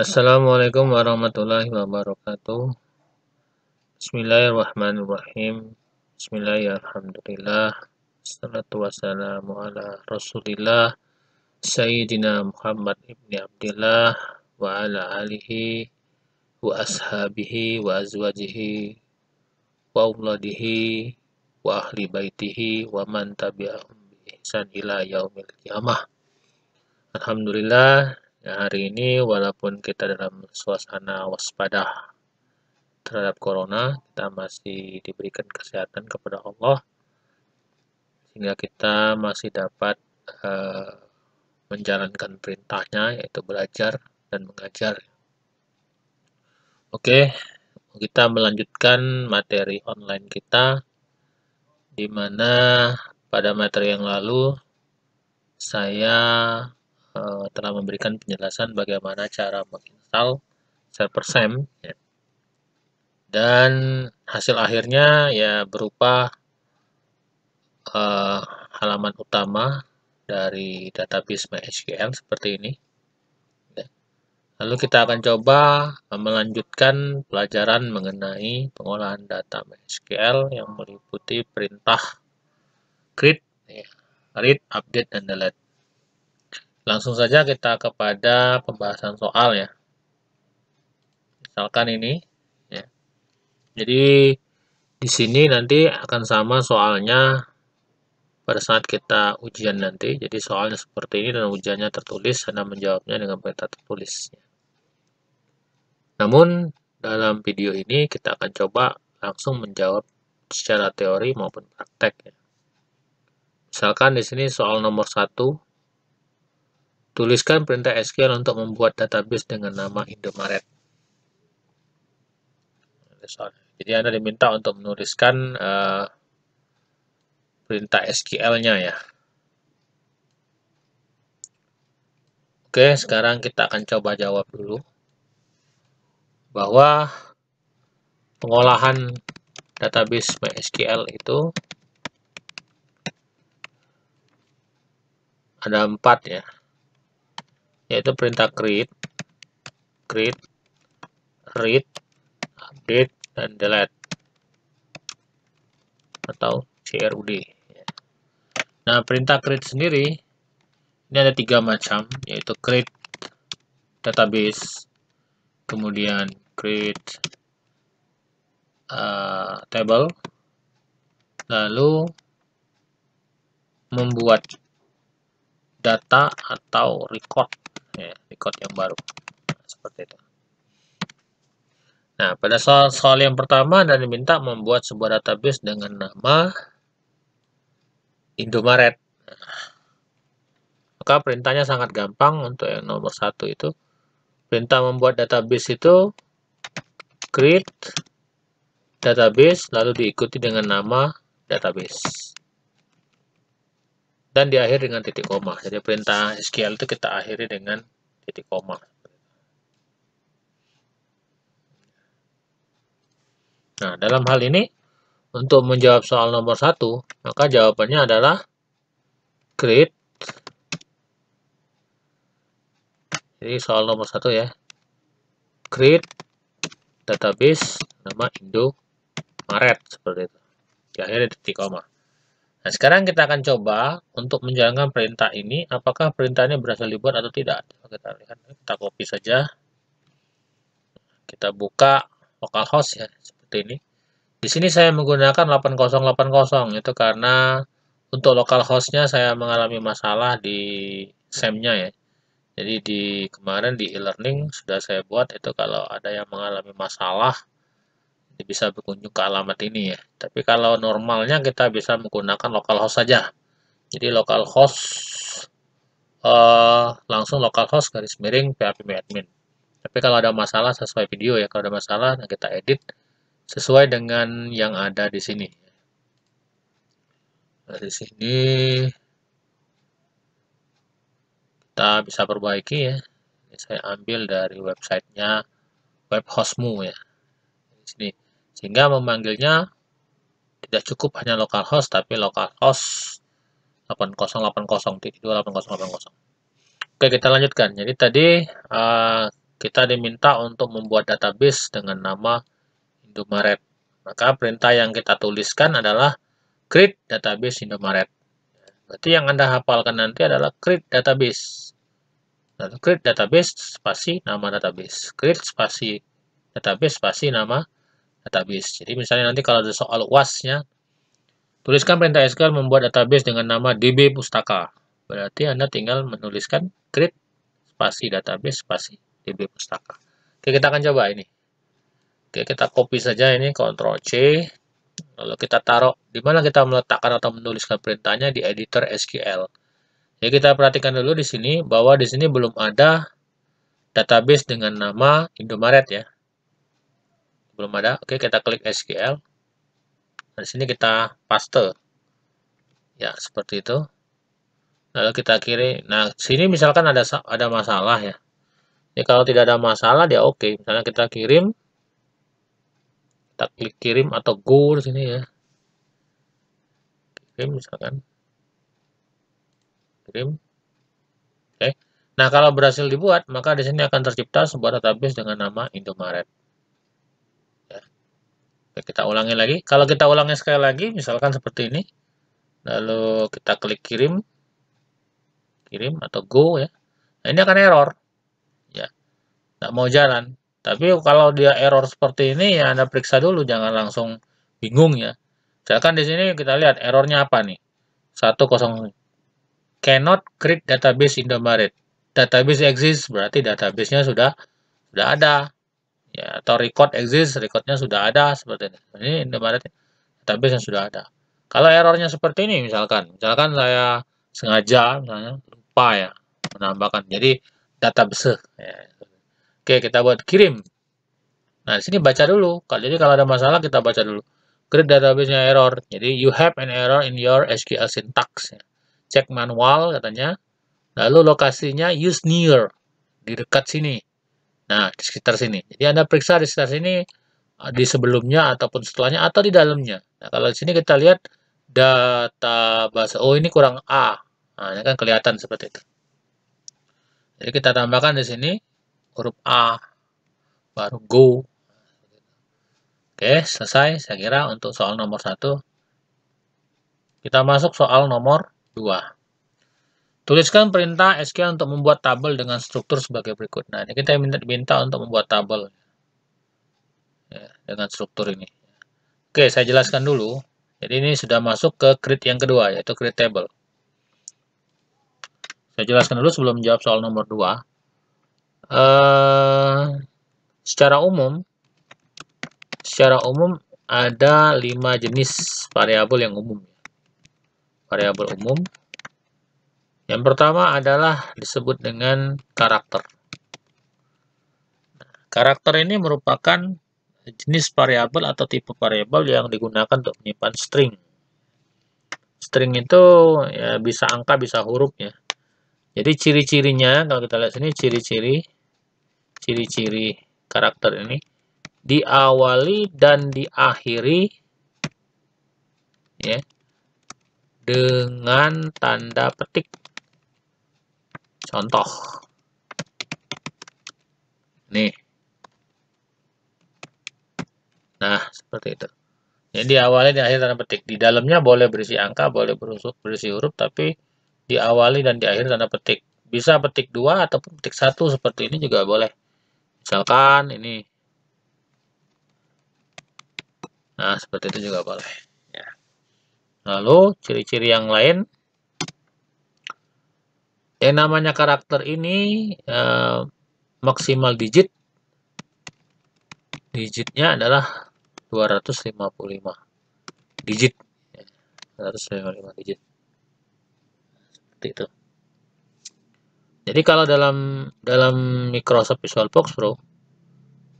Assalamualaikum warahmatullahi wabarakatuh. Bismillahirrahmanirrahim. Bismillahirrahmanirrahim. Salatu wassalamu ala rasulillah. Sayyidina Muhammad ibni Abdillah wa ala alihi wa ashabihi wa azwajihi wa auladihi wa ahli baitihi wa man tabi'ahum ila yaumil qiyamah. Alhamdulillah Ya, hari ini walaupun kita dalam suasana waspada terhadap corona, kita masih diberikan kesehatan kepada Allah sehingga kita masih dapat uh, menjalankan perintahnya yaitu belajar dan mengajar. Oke, kita melanjutkan materi online kita di mana pada materi yang lalu saya Eh, telah memberikan penjelasan bagaimana cara menginstal server SAM ya. dan hasil akhirnya ya berupa uh, halaman utama dari database MySQL seperti ini ya. lalu kita akan coba melanjutkan pelajaran mengenai pengolahan data MySQL yang meliputi perintah create ya, read, update, dan delete Langsung saja kita kepada pembahasan soal ya. Misalkan ini. Ya. Jadi di sini nanti akan sama soalnya pada saat kita ujian nanti. Jadi soalnya seperti ini dan ujiannya tertulis, Anda menjawabnya dengan peta tertulis. Ya. Namun dalam video ini kita akan coba langsung menjawab secara teori maupun praktek. Ya. Misalkan di sini soal nomor 1 Tuliskan perintah SQL untuk membuat database dengan nama Indomaret. Jadi Anda diminta untuk menuliskan uh, perintah SQL-nya ya. Oke, sekarang kita akan coba jawab dulu bahwa pengolahan database MySQL itu ada empat ya yaitu perintah create, create, read, update, dan delete atau CRUD. Nah, perintah create sendiri ini ada tiga macam, yaitu create database, kemudian create uh, table, lalu membuat data atau record ya, record yang baru seperti itu nah pada soal soal yang pertama dan diminta membuat sebuah database dengan nama Indomaret maka perintahnya sangat gampang untuk yang nomor satu itu perintah membuat database itu create database lalu diikuti dengan nama database dan diakhiri dengan titik koma. Jadi perintah SQL itu kita akhiri dengan titik koma. Nah, dalam hal ini, untuk menjawab soal nomor satu, maka jawabannya adalah create. Jadi soal nomor satu ya, create database nama Indo Maret seperti itu. Di akhirnya titik koma. Nah, sekarang kita akan coba untuk menjalankan perintah ini, apakah perintah ini berhasil dibuat atau tidak. Kita lihat, kita copy saja. Kita buka localhost ya, seperti ini. Di sini saya menggunakan 8080, itu karena untuk localhostnya saya mengalami masalah di semnya nya ya. Jadi di kemarin di e-learning sudah saya buat itu kalau ada yang mengalami masalah bisa berkunjung ke alamat ini ya. Tapi kalau normalnya kita bisa menggunakan localhost saja. Jadi localhost uh, eh, langsung localhost garis miring phpmyadmin. Tapi kalau ada masalah sesuai video ya, kalau ada masalah nah kita edit sesuai dengan yang ada di sini. Nah, di sini kita bisa perbaiki ya. Ini saya ambil dari websitenya webhostmu ya. Di sini. Sehingga memanggilnya tidak cukup hanya localhost, tapi localhost 8080.288080. Oke, kita lanjutkan. Jadi tadi eh, kita diminta untuk membuat database dengan nama Indomaret. Maka perintah yang kita tuliskan adalah create database Indomaret. Berarti yang Anda hafalkan nanti adalah create database. Lalu create database spasi nama database. Create spasi database spasi nama database. Jadi misalnya nanti kalau ada soal uas tuliskan perintah SQL membuat database dengan nama DB Pustaka. Berarti Anda tinggal menuliskan create spasi database spasi DB Pustaka. Oke, kita akan coba ini. Oke, kita copy saja ini Ctrl C. Lalu kita taruh di mana kita meletakkan atau menuliskan perintahnya di editor SQL. Ya kita perhatikan dulu di sini bahwa di sini belum ada database dengan nama Indomaret ya belum ada oke kita klik SQL nah, di sini kita paste ya seperti itu lalu kita kirim. nah sini misalkan ada ada masalah ya ini kalau tidak ada masalah dia oke misalnya kita kirim kita klik kirim atau go di sini ya kirim misalkan kirim oke nah kalau berhasil dibuat maka di sini akan tercipta sebuah database dengan nama Indomaret Oke, kita ulangi lagi. Kalau kita ulangi sekali lagi, misalkan seperti ini. Lalu kita klik kirim. Kirim atau go ya. Nah, ini akan error. Ya. Tidak mau jalan. Tapi kalau dia error seperti ini, ya Anda periksa dulu. Jangan langsung bingung ya. Misalkan di sini kita lihat errornya apa nih. 10 Cannot create database in the Indomaret. Database exists, berarti databasenya sudah sudah ada ya atau record exist recordnya sudah ada seperti ini ini Indomaret database yang sudah ada kalau errornya seperti ini misalkan misalkan saya sengaja misalnya lupa ya menambahkan jadi data ya. oke kita buat kirim nah sini baca dulu jadi kalau ada masalah kita baca dulu create database-nya error jadi you have an error in your SQL syntax check cek manual katanya lalu lokasinya use near di dekat sini Nah, di sekitar sini. Jadi Anda periksa di sekitar sini, ah, di sebelumnya ataupun setelahnya atau di dalamnya. Nah, kalau di sini kita lihat data bahasa, oh ini kurang A. Nah, ini kan kelihatan seperti itu. Jadi kita tambahkan di sini huruf A, baru go. Oke, selesai saya kira untuk soal nomor satu. Kita masuk soal nomor dua. Tuliskan perintah SQL untuk membuat tabel dengan struktur sebagai berikut. Nah, ini kita minta diminta untuk membuat tabel ya, dengan struktur ini. Oke, saya jelaskan dulu. Jadi ini sudah masuk ke create yang kedua, yaitu create table. Saya jelaskan dulu sebelum menjawab soal nomor 2. Uh, eh, secara umum, secara umum ada lima jenis variabel yang umum. Variabel umum, yang pertama adalah disebut dengan karakter. Karakter ini merupakan jenis variabel atau tipe variabel yang digunakan untuk menyimpan string. String itu ya, bisa angka, bisa huruf ya. Jadi ciri-cirinya, kalau kita lihat sini, ciri-ciri, ciri-ciri karakter ini diawali dan diakhiri ya dengan tanda petik. Contoh. Nih. Nah, seperti itu. Jadi awalnya di akhir tanda petik. Di dalamnya boleh berisi angka, boleh berisi huruf, tapi diawali dan di akhir tanda petik. Bisa petik dua ataupun petik satu seperti ini juga boleh. Misalkan ini. Nah, seperti itu juga boleh. Ya. Lalu ciri-ciri yang lain yang eh, namanya karakter ini eh, maksimal digit digitnya adalah 255 digit 255 digit seperti itu jadi kalau dalam dalam Microsoft Visual Box Pro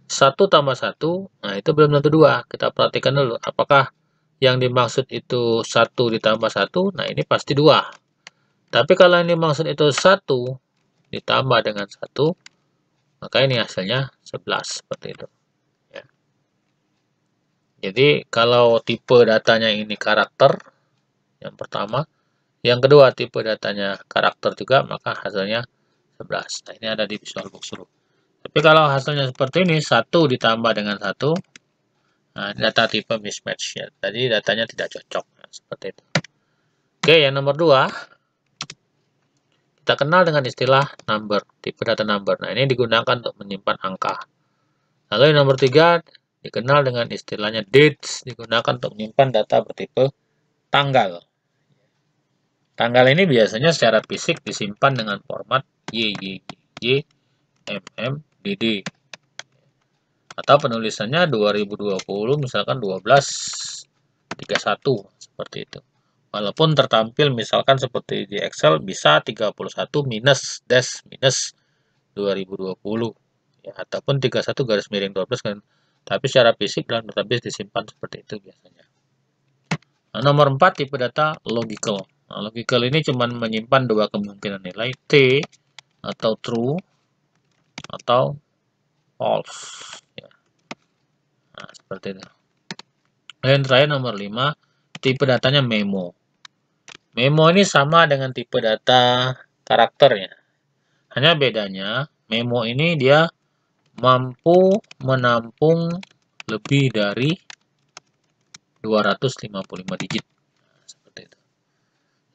1 tambah 1 nah itu belum tentu 2 kita perhatikan dulu apakah yang dimaksud itu 1 ditambah 1 nah ini pasti 2 tapi kalau ini maksud itu satu ditambah dengan satu, maka ini hasilnya 11 seperti itu. Ya. Jadi kalau tipe datanya ini karakter, yang pertama. Yang kedua tipe datanya karakter juga, maka hasilnya 11. Nah, ini ada di Box Group. Tapi kalau hasilnya seperti ini, satu ditambah dengan satu, nah, data tipe mismatch. Ya. Jadi datanya tidak cocok, seperti itu. Oke, yang nomor dua. Kita kenal dengan istilah number, tipe data number. Nah, ini digunakan untuk menyimpan angka. Lalu yang nomor tiga, dikenal dengan istilahnya dates, digunakan untuk menyimpan data bertipe tanggal. Tanggal ini biasanya secara fisik disimpan dengan format YYY, Atau penulisannya 2020, misalkan 1231 seperti itu. Walaupun tertampil misalkan seperti di Excel bisa 31 minus dash minus 2020 ya ataupun 31 garis miring 12 kan tapi secara fisik dalam database disimpan seperti itu biasanya. Nah, nomor 4 tipe data logical. Nah, logical ini cuma menyimpan dua kemungkinan nilai T atau true atau false. Ya. Nah, seperti itu. Dan terakhir nomor 5 tipe datanya memo. Memo ini sama dengan tipe data karakternya. Hanya bedanya, memo ini dia mampu menampung lebih dari 255 digit. Seperti itu.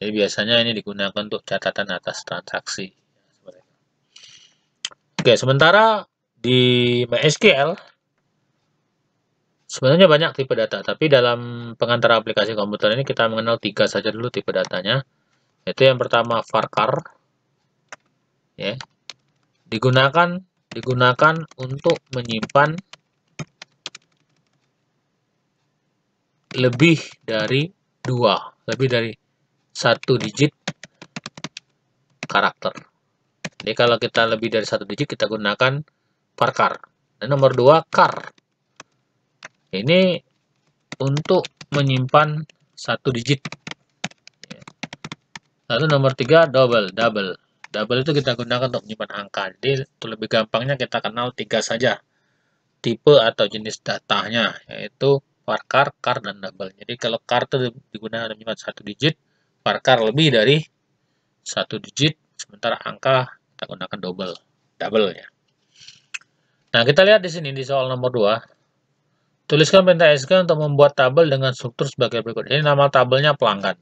Jadi biasanya ini digunakan untuk catatan atas transaksi. Oke, sementara di MySQL Sebenarnya banyak tipe data, tapi dalam pengantar aplikasi komputer ini kita mengenal tiga saja dulu tipe datanya. Yaitu yang pertama varchar, ya, digunakan digunakan untuk menyimpan lebih dari dua, lebih dari satu digit karakter. Jadi kalau kita lebih dari satu digit kita gunakan varchar. Dan nomor dua car ini untuk menyimpan satu digit lalu ya. nomor tiga double double double itu kita gunakan untuk menyimpan angka jadi Itu lebih gampangnya kita kenal tiga saja tipe atau jenis datanya yaitu varchar car dan double jadi kalau car itu digunakan untuk menyimpan satu digit varchar lebih dari satu digit sementara angka kita gunakan double double ya nah kita lihat di sini di soal nomor dua. Tuliskan perintah SQL untuk membuat tabel dengan struktur sebagai berikut. Ini nama tabelnya pelanggan.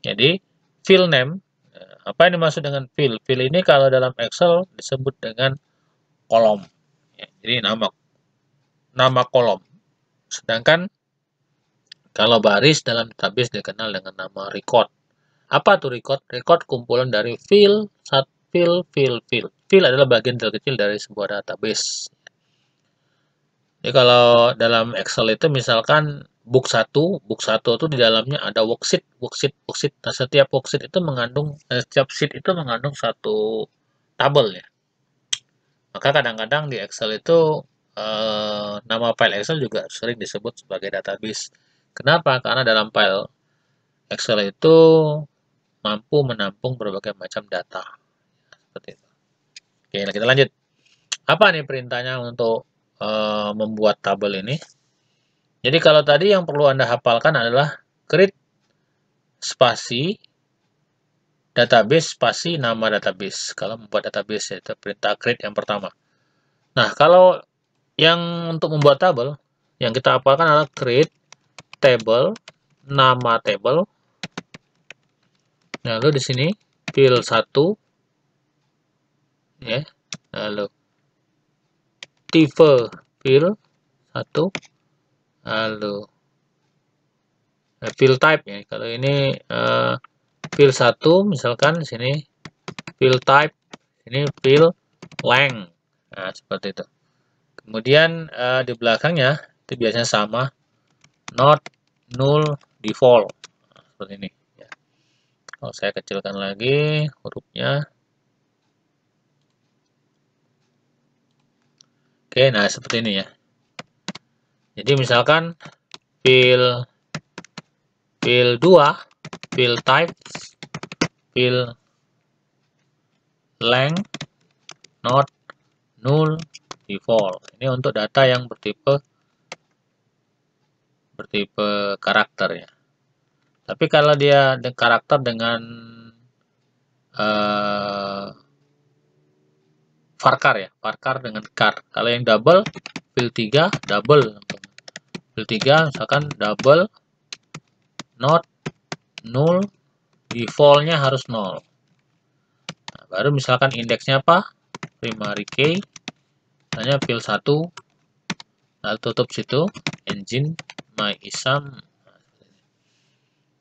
Jadi, field name, eh, apa yang dimaksud dengan field? Field ini kalau dalam Excel disebut dengan kolom. Ya, jadi, nama nama kolom. Sedangkan kalau baris dalam database dikenal dengan nama record. Apa tuh record? Record kumpulan dari field, field, field, field. Field adalah bagian terkecil dari sebuah database. Jadi kalau dalam Excel itu misalkan book 1, book 1 itu di dalamnya ada worksheet, worksheet, worksheet. Nah, setiap worksheet itu mengandung eh, setiap sheet itu mengandung satu tabel ya. Maka kadang-kadang di Excel itu eh, nama file Excel juga sering disebut sebagai database. Kenapa? Karena dalam file Excel itu mampu menampung berbagai macam data. Seperti itu. Oke, kita lanjut. Apa nih perintahnya untuk e, membuat tabel ini. Jadi kalau tadi yang perlu Anda hafalkan adalah create spasi database spasi nama database. Kalau membuat database itu perintah create yang pertama. Nah, kalau yang untuk membuat tabel yang kita hafalkan adalah create table nama table. Lalu di sini fill 1 ya. Lalu tipe fill satu lalu nah, fill type ya kalau ini uh, eh, fill satu misalkan sini fill type ini fill length nah seperti itu kemudian uh, di belakangnya itu biasanya sama not null default nah, seperti ini ya. kalau saya kecilkan lagi hurufnya Oke, nah seperti ini ya. Jadi misalkan fill fill 2, fill type, fill length not null default. Ini untuk data yang bertipe bertipe karakter ya. Tapi kalau dia karakter dengan uh, varkar ya varkar dengan car kalau yang double fill 3 double fill 3 misalkan double not null defaultnya harus 0. nah, baru misalkan indeksnya apa primary key Hanya fill 1 lalu tutup situ engine my isam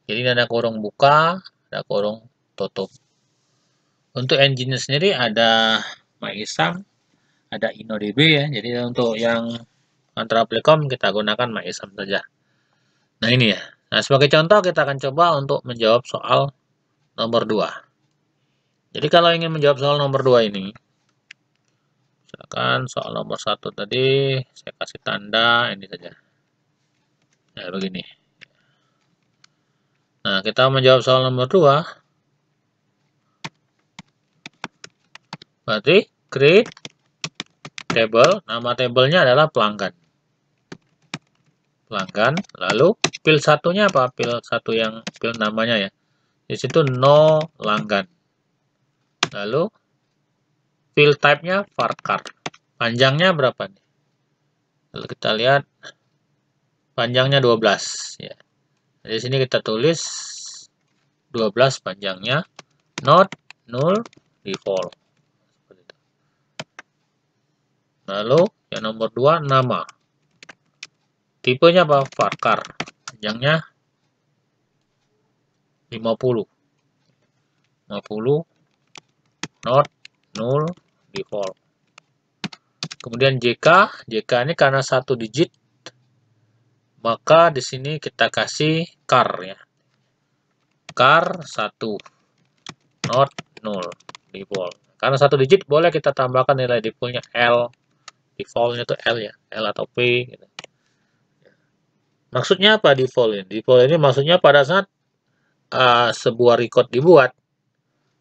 jadi ada kurung buka ada kurung tutup untuk engine sendiri ada MyIsang, ada InnoDB ya. Jadi untuk yang antara Pelikom kita gunakan MyIsam saja. Nah ini ya. Nah sebagai contoh kita akan coba untuk menjawab soal nomor 2. Jadi kalau ingin menjawab soal nomor 2 ini, silakan soal nomor 1 tadi saya kasih tanda ini saja. Nah begini. Nah kita menjawab soal nomor 2, Berarti create table, nama tablenya adalah pelanggan. Pelanggan, lalu pil satunya apa? Pil satu yang pil namanya ya. Di situ no langgan. Lalu pil type-nya varchar. Panjangnya berapa nih? Lalu kita lihat panjangnya 12 ya. Di sini kita tulis 12 panjangnya not null default. Lalu yang nomor dua nama. Tipenya apa? Varkar. Panjangnya 50. 50 not null default. Kemudian JK, JK ini karena satu digit maka di sini kita kasih car ya. Car 1 not null default. Karena satu digit boleh kita tambahkan nilai defaultnya L defaultnya itu L ya L atau P gitu. maksudnya apa default ini default ini maksudnya pada saat uh, sebuah record dibuat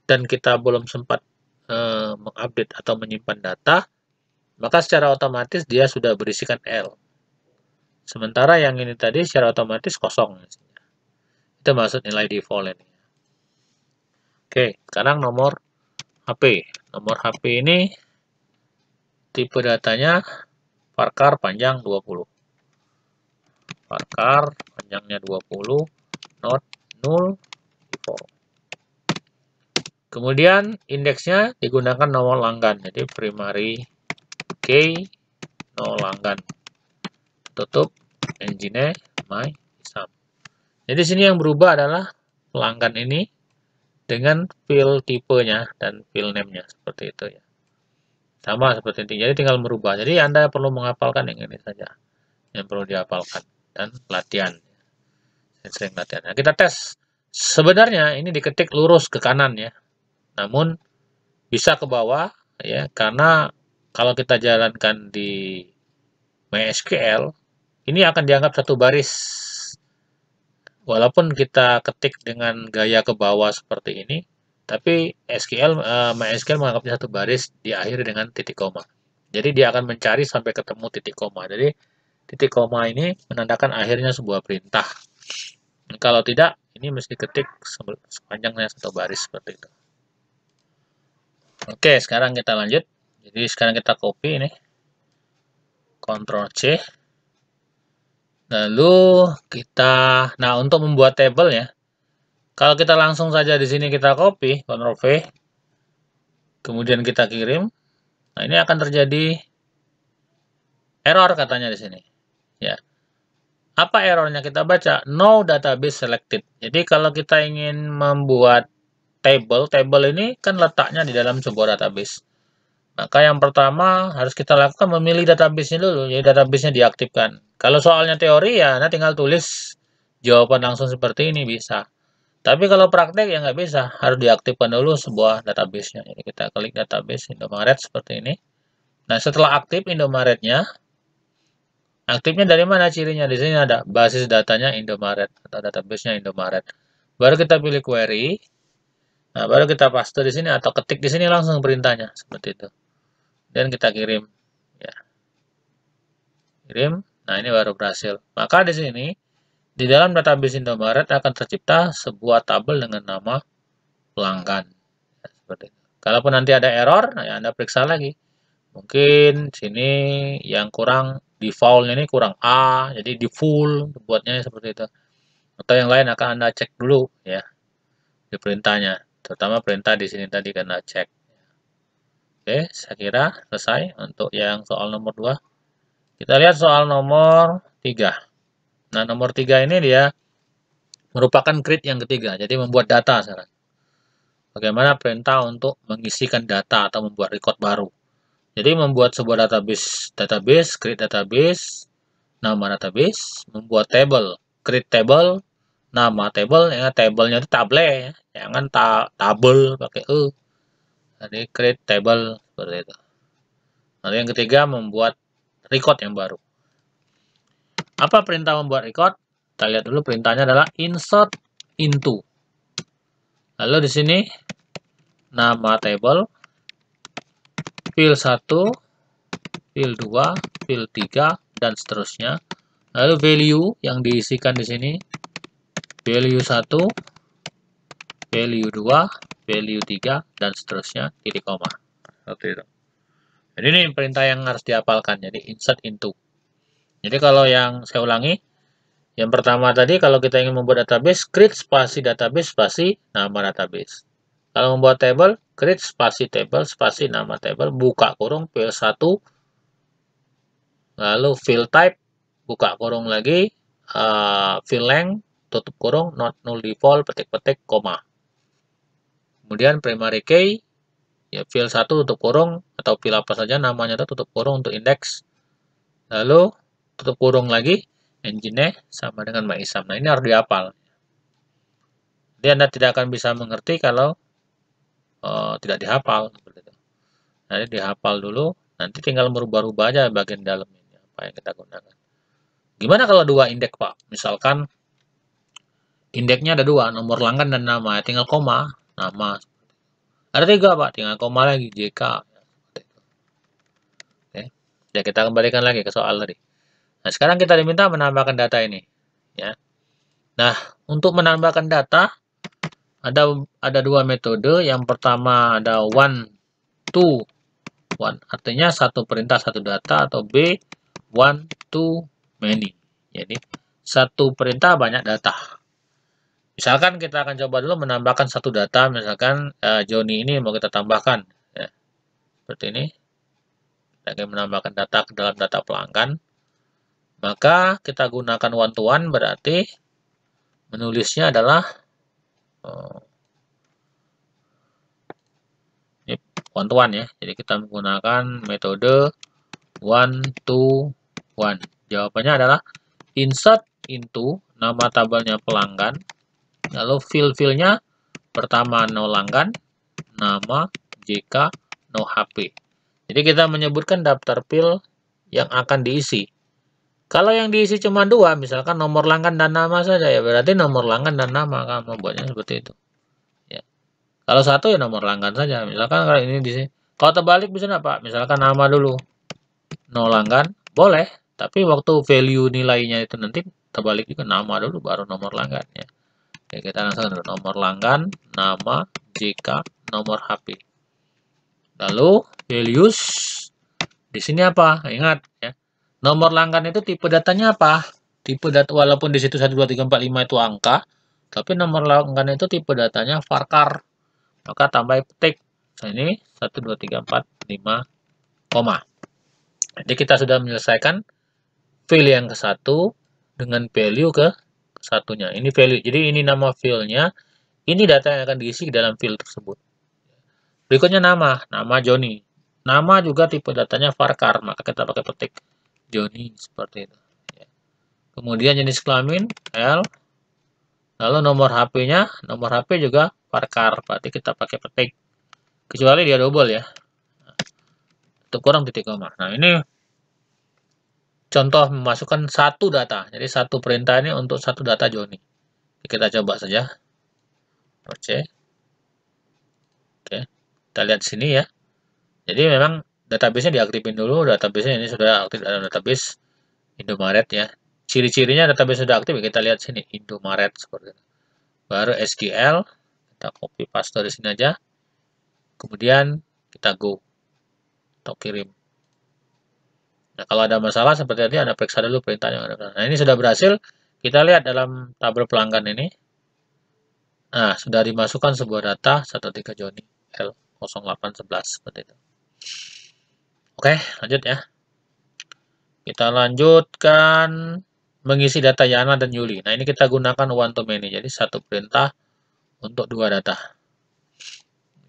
dan kita belum sempat uh, mengupdate atau menyimpan data maka secara otomatis dia sudah berisikan L sementara yang ini tadi secara otomatis kosong itu maksud nilai default ini oke sekarang nomor HP nomor HP ini Tipe datanya parkar panjang 20. parkar panjangnya 20, not 0, default. Kemudian indeksnya digunakan nomor langgan, jadi primary key nol langgan. Tutup engine my sum. Jadi sini yang berubah adalah pelanggan ini dengan field tipenya dan field name-nya seperti itu ya sama seperti ini jadi tinggal merubah jadi anda perlu menghafalkan yang ini saja yang perlu dihafalkan dan latihan sering latihan nah, kita tes sebenarnya ini diketik lurus ke kanan ya namun bisa ke bawah ya karena kalau kita jalankan di MySQL ini akan dianggap satu baris walaupun kita ketik dengan gaya ke bawah seperti ini tapi SQL uh, eh, MySQL menganggapnya satu baris diakhiri dengan titik koma. Jadi dia akan mencari sampai ketemu titik koma. Jadi titik koma ini menandakan akhirnya sebuah perintah. Dan kalau tidak, ini mesti ketik sepanjangnya satu baris seperti itu. Oke, sekarang kita lanjut. Jadi sekarang kita copy ini. Ctrl C. Lalu kita, nah untuk membuat table ya, kalau kita langsung saja di sini kita copy, Ctrl V, kemudian kita kirim. Nah, ini akan terjadi error katanya di sini. Ya. Apa errornya kita baca? No database selected. Jadi kalau kita ingin membuat table, table ini kan letaknya di dalam sebuah database. Maka yang pertama harus kita lakukan memilih database-nya dulu, jadi database-nya diaktifkan. Kalau soalnya teori ya Anda tinggal tulis jawaban langsung seperti ini bisa. Tapi kalau praktek ya nggak bisa, harus diaktifkan dulu sebuah database-nya. Jadi kita klik database Indomaret seperti ini. Nah setelah aktif Indomaret-nya, aktifnya dari mana cirinya? Di sini ada basis datanya Indomaret atau database-nya Indomaret. Baru kita pilih query, nah baru kita paste di sini atau ketik di sini langsung perintahnya seperti itu. Dan kita kirim, ya. kirim. Nah ini baru berhasil. Maka di sini di dalam database Indomaret akan tercipta sebuah tabel dengan nama pelanggan. Ya, seperti itu. Kalaupun nanti ada error, nah ya Anda periksa lagi. Mungkin sini yang kurang di ini kurang A, jadi di full buatnya seperti itu. Atau yang lain akan Anda cek dulu ya di perintahnya, terutama perintah di sini tadi karena cek. Oke, saya kira selesai untuk yang soal nomor 2. Kita lihat soal nomor 3. Nah, nomor tiga ini dia merupakan grid yang ketiga, jadi membuat data sekarang. Bagaimana perintah untuk mengisikan data atau membuat record baru. Jadi membuat sebuah database, database, create database, nama database, membuat table, create table, nama table, ya tablenya itu table ya, jangan ta table pakai u e. Jadi create table seperti itu. Lalu yang ketiga membuat record yang baru. Apa perintah membuat record? Kita lihat dulu perintahnya adalah insert into. Lalu di sini nama table field 1, field 2, field 3 dan seterusnya. Lalu value yang diisikan di sini value 1, value 2, value 3 dan seterusnya titik koma. Seperti itu. Jadi ini perintah yang harus dihafalkan. Jadi insert into. Jadi kalau yang saya ulangi, yang pertama tadi kalau kita ingin membuat database, create spasi database spasi nama database. Kalau membuat table, create spasi table spasi nama table, buka kurung fill 1, lalu fill type, buka kurung lagi, uh, fill length, tutup kurung, not null default, petik-petik, koma. Kemudian primary key, ya fill 1 tutup kurung, atau fill apa saja namanya itu tutup kurung untuk indeks. Lalu tutup kurung lagi engine sama dengan maisam. Nah, ini harus dihafal. Jadi Anda tidak akan bisa mengerti kalau uh, tidak dihafal. jadi nah, dihafal dulu, nanti tinggal merubah-rubah aja bagian dalam ini, apa yang kita gunakan. Gimana kalau dua indeks, Pak? Misalkan indeksnya ada dua, nomor langgan dan nama, tinggal koma, nama. Ada tiga, Pak, tinggal koma lagi, JK. Oke. Ya, kita kembalikan lagi ke soal tadi. Nah, sekarang kita diminta menambahkan data ini. Ya. Nah, untuk menambahkan data, ada ada dua metode. Yang pertama ada one, two, one. Artinya satu perintah, satu data, atau B, one, two, many. Jadi, satu perintah, banyak data. Misalkan kita akan coba dulu menambahkan satu data, misalkan uh, Joni ini mau kita tambahkan. Ya. Seperti ini. Kita akan menambahkan data ke dalam data pelanggan. Maka kita gunakan one to one berarti menulisnya adalah one to one ya. Jadi kita menggunakan metode one to one. Jawabannya adalah insert into nama tabelnya pelanggan. Lalu fill fillnya pertama no langgan, nama JK no HP. Jadi kita menyebutkan daftar fill yang akan diisi. Kalau yang diisi cuma dua, misalkan nomor langgan dan nama saja ya, berarti nomor langgan dan nama kamu membuatnya seperti itu. Ya. Kalau satu ya nomor langgan saja. Misalkan kalau ini di sini kalau terbalik bisa apa? Misalkan nama dulu, nol langgan, boleh. Tapi waktu value nilainya itu nanti terbalik juga nama dulu, baru nomor langgan ya. Oke, kita langsung dulu. nomor langgan, nama, jika, nomor HP. Lalu values di sini apa? Ingat ya Nomor langgan itu tipe datanya apa? Tipe data walaupun di situ 1 2 3 4 5 itu angka, tapi nomor langgan itu tipe datanya varchar. Maka tambah petik. Nah, ini 1 2 3 4 5 koma. Jadi kita sudah menyelesaikan fill yang ke 1 dengan value ke satunya. Ini value. Jadi ini nama fillnya. Ini data yang akan diisi dalam fill tersebut. Berikutnya nama, nama Joni. Nama juga tipe datanya varchar, maka kita pakai petik. Joni seperti itu. Ya. Kemudian jenis kelamin L. Lalu nomor HP-nya, nomor HP juga parkar, berarti kita pakai petik. Kecuali dia double ya. Itu kurang titik koma. Nah, ini contoh memasukkan satu data. Jadi satu perintah ini untuk satu data Joni. Kita coba saja. Oke. Oke. Kita lihat sini ya. Jadi memang database-nya diaktifin dulu databasenya ini sudah aktif dalam database Indomaret ya ciri-cirinya database sudah aktif ya kita lihat sini Indomaret seperti itu baru SQL kita copy paste dari sini aja kemudian kita go atau kirim nah kalau ada masalah seperti tadi anda periksa dulu perintahnya. nah ini sudah berhasil kita lihat dalam tabel pelanggan ini nah sudah dimasukkan sebuah data 13 Johnny L0811 seperti itu Oke, lanjut ya. Kita lanjutkan mengisi data Yana dan Yuli. Nah, ini kita gunakan one to many. Jadi, satu perintah untuk dua data.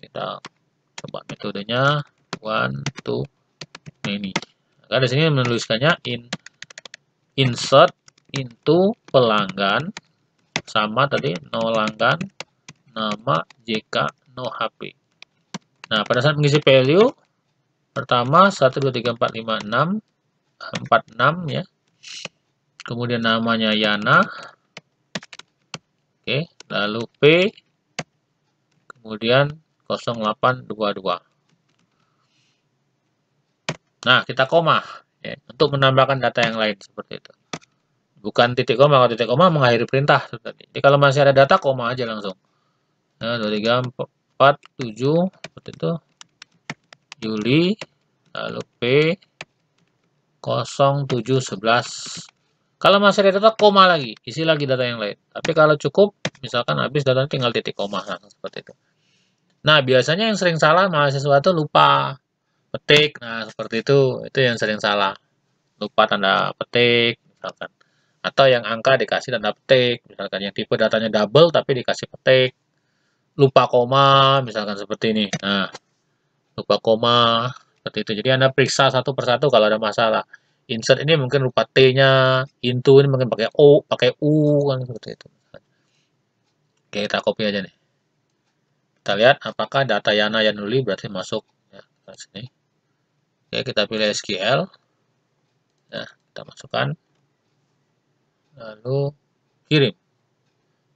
Kita coba metodenya one to many. Nah, di sini menuliskannya in insert into pelanggan sama tadi no langgan nama JK no HP. Nah, pada saat mengisi value Pertama 1 2 3 4 5 6 4 6 ya. Kemudian namanya Yana. Oke, lalu P kemudian 0822. Nah, kita koma ya, untuk menambahkan data yang lain seperti itu. Bukan titik koma, kalau titik koma mengakhiri perintah Jadi kalau masih ada data koma aja langsung. Nah, 2 3 4 7 seperti itu. Juli lalu P 0711 kalau masih ada data koma lagi isi lagi data yang lain tapi kalau cukup misalkan habis data tinggal titik koma nah, seperti itu nah biasanya yang sering salah mahasiswa itu lupa petik nah seperti itu itu yang sering salah lupa tanda petik misalkan atau yang angka dikasih tanda petik misalkan yang tipe datanya double tapi dikasih petik lupa koma misalkan seperti ini nah lupa koma, seperti itu. Jadi Anda periksa satu persatu kalau ada masalah. Insert ini mungkin lupa T-nya, into ini mungkin pakai O, pakai U, kan seperti itu. Oke, kita copy aja nih. Kita lihat apakah data Yana nuli berarti masuk ya, ke sini. Oke, kita pilih SQL. Nah, ya, kita masukkan. Lalu kirim.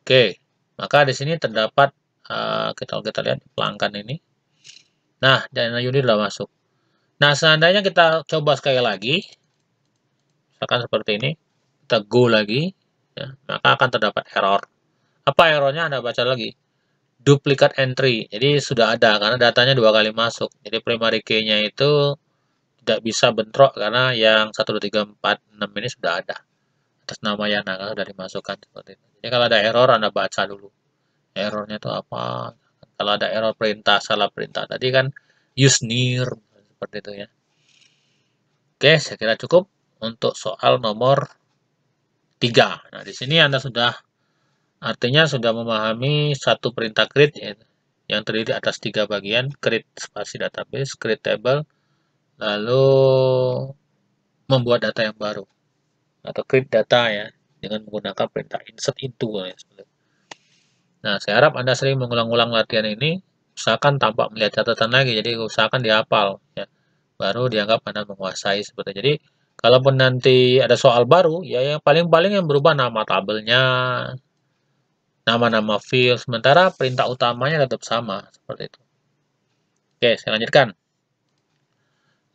Oke, maka di sini terdapat uh, kita kita lihat pelanggan ini Nah, dan unit sudah masuk. Nah, seandainya kita coba sekali lagi, misalkan seperti ini, kita go lagi, ya, maka akan terdapat error. Apa errornya? Anda baca lagi. Duplicate entry. Jadi sudah ada, karena datanya dua kali masuk. Jadi primary key-nya itu tidak bisa bentrok, karena yang 1, 2, 3, 4, 6 ini sudah ada. Atas nama Yana, sudah dimasukkan. Seperti itu. Jadi kalau ada error, Anda baca dulu. Errornya itu apa? kalau ada error perintah salah perintah tadi kan use near seperti itu ya oke saya kira cukup untuk soal nomor 3 nah di sini anda sudah artinya sudah memahami satu perintah create ya. yang terdiri atas tiga bagian create spasi database create table lalu membuat data yang baru atau create data ya dengan menggunakan perintah insert into ya, Nah, saya harap Anda sering mengulang-ulang latihan ini, usahakan tampak melihat catatan lagi, jadi usahakan dihafal, ya. baru dianggap Anda menguasai seperti itu. Jadi, kalaupun nanti ada soal baru, ya yang paling-paling yang berubah nama tabelnya, nama-nama field, sementara perintah utamanya tetap sama, seperti itu. Oke, saya lanjutkan.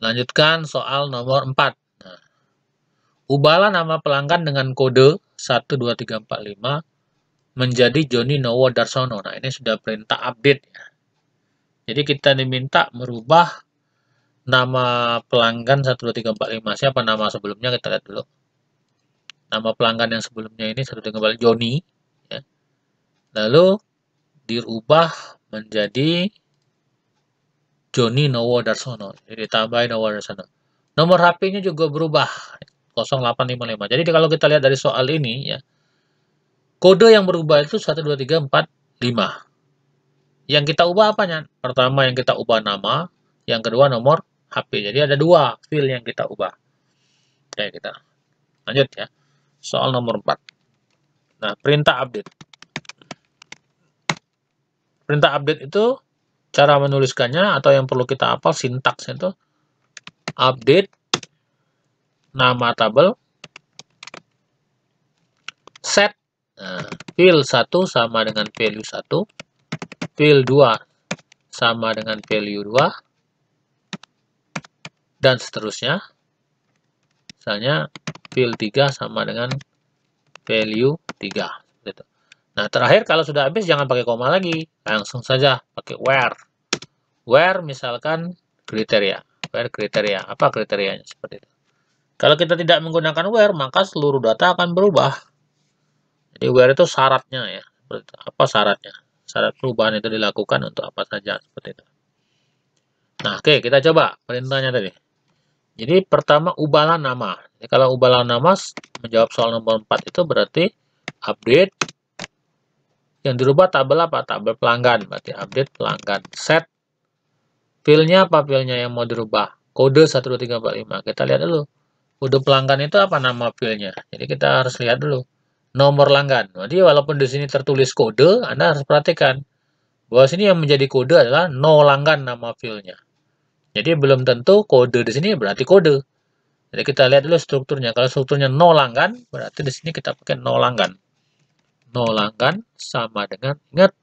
Lanjutkan soal nomor 4. Nah, ubahlah nama pelanggan dengan kode 12345 menjadi Joni Nowo Darsono. Nah, ini sudah perintah update ya. Jadi kita diminta merubah nama pelanggan 12345 siapa nama sebelumnya kita lihat dulu. Nama pelanggan yang sebelumnya ini 12345 Joni ya. Lalu dirubah menjadi Joni Nowo Darsono. Jadi tambahin Nowo Darsono. Nomor HP-nya juga berubah 0855. Jadi kalau kita lihat dari soal ini ya, Kode yang berubah itu 1, 2, 3, 4, 5. Yang kita ubah apanya? Pertama yang kita ubah nama, yang kedua nomor HP. Jadi ada dua field yang kita ubah. Oke, kita lanjut ya. Soal nomor 4. Nah, perintah update. Perintah update itu cara menuliskannya atau yang perlu kita hafal Sintaksnya itu update nama tabel set Nah, pil 1 sama dengan value 1, pil 2 sama dengan value 2, dan seterusnya. Misalnya, pil 3 sama dengan value 3. Gitu. Nah, terakhir kalau sudah habis jangan pakai koma lagi. Langsung saja pakai where. Where misalkan kriteria. Where kriteria. Apa kriterianya? Seperti itu. Kalau kita tidak menggunakan where, maka seluruh data akan berubah. Jadi itu syaratnya ya. Apa syaratnya? Syarat perubahan itu dilakukan untuk apa saja seperti itu. Nah, oke, okay, kita coba perintahnya tadi. Jadi pertama ubahlah nama. Jadi, kalau ubahlah nama menjawab soal nomor 4 itu berarti update yang dirubah tabel apa? Tabel pelanggan. Berarti update pelanggan. Set filenya apa filenya yang mau dirubah? Kode 12345. Kita lihat dulu. Kode pelanggan itu apa nama filenya? Jadi kita harus lihat dulu nomor langgan. Jadi walaupun di sini tertulis kode, Anda harus perhatikan bahwa sini yang menjadi kode adalah no langgan nama filenya. Jadi belum tentu kode di sini berarti kode. Jadi kita lihat dulu strukturnya. Kalau strukturnya no langgan, berarti di sini kita pakai no langgan. No langgan sama dengan ingat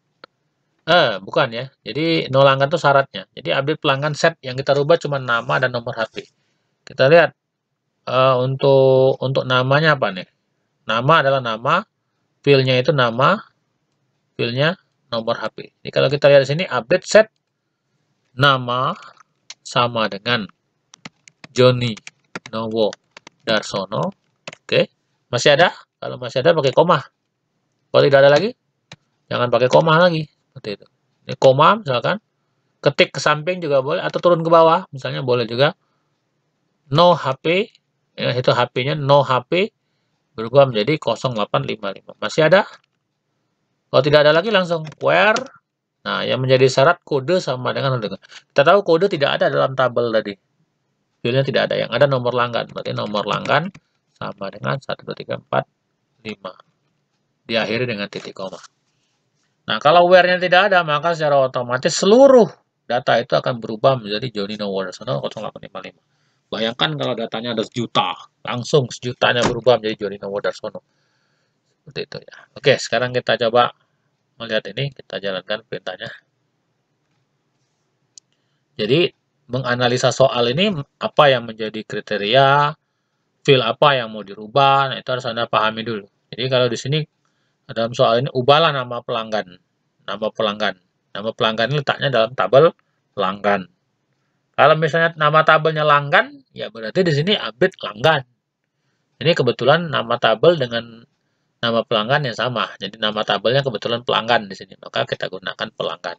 eh bukan ya. Jadi no langgan itu syaratnya. Jadi update pelanggan set yang kita rubah cuma nama dan nomor HP. Kita lihat uh, untuk untuk namanya apa nih? Nama adalah nama, filenya itu nama, filenya nomor HP. Jadi kalau kita lihat di sini update set nama sama dengan Joni Novo Darsono. Oke, masih ada? Kalau masih ada pakai koma. Kalau tidak ada lagi, jangan pakai koma lagi. Seperti itu. Ini koma misalkan, ketik ke samping juga boleh atau turun ke bawah, misalnya boleh juga. No HP, ya, itu HP-nya no HP berubah menjadi 0855. Masih ada? Kalau tidak ada lagi langsung where. Nah, yang menjadi syarat kode sama dengan dengan. Kita tahu kode tidak ada dalam tabel tadi. Fieldnya tidak ada. Yang ada nomor langgan. Berarti nomor langgan sama dengan 1, 2, 3, 4, 5. Diakhiri dengan titik koma. Nah, kalau where-nya tidak ada, maka secara otomatis seluruh data itu akan berubah menjadi Johnny No 0855. Bayangkan kalau datanya ada sejuta, langsung sejutanya berubah menjadi Jorino Wodarsono. Seperti itu ya. Oke, sekarang kita coba melihat ini, kita jalankan perintahnya. Jadi, menganalisa soal ini apa yang menjadi kriteria, field apa yang mau dirubah, nah itu harus Anda pahami dulu. Jadi, kalau di sini dalam soal ini ubahlah nama pelanggan, nama pelanggan. Nama pelanggan ini letaknya dalam tabel pelanggan. Kalau misalnya nama tabelnya langgan, Ya, berarti di sini update pelanggan. Ini kebetulan nama tabel dengan nama pelanggan yang sama. Jadi nama tabelnya kebetulan pelanggan di sini. Maka kita gunakan pelanggan.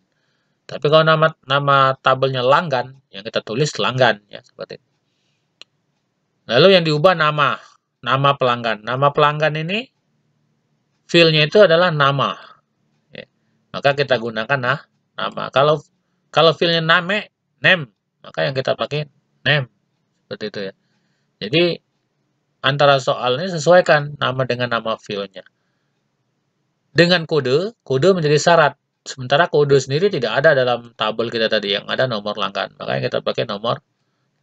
Tapi kalau nama nama tabelnya langgan, yang kita tulis langgan ya seperti itu. Lalu yang diubah nama, nama pelanggan. Nama pelanggan ini fieldnya itu adalah nama. Ya. Maka kita gunakan nah, nama. Kalau kalau fieldnya name, name, maka yang kita pakai name seperti itu ya jadi antara soalnya sesuaikan nama dengan nama filenya dengan kode kode menjadi syarat sementara kode sendiri tidak ada dalam tabel kita tadi yang ada nomor langgan makanya kita pakai nomor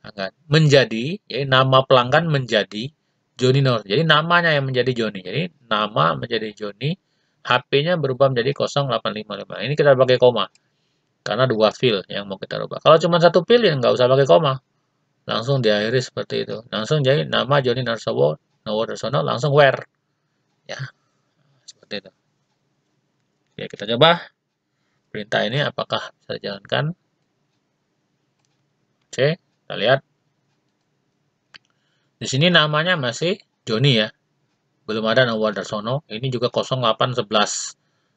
langgan menjadi jadi nama pelanggan menjadi Joni Nor jadi namanya yang menjadi Joni jadi nama menjadi Joni HP-nya berubah menjadi 0855 ini kita pakai koma karena dua fill yang mau kita rubah kalau cuma satu fill ya nggak usah pakai koma langsung diakhiri seperti itu langsung jadi nama Joni Narsowo Nowo Darsono langsung where ya seperti itu ya kita coba perintah ini apakah bisa jalankan? Oke, kita lihat di sini namanya masih Joni ya belum ada Nowo Darsono ini juga 0811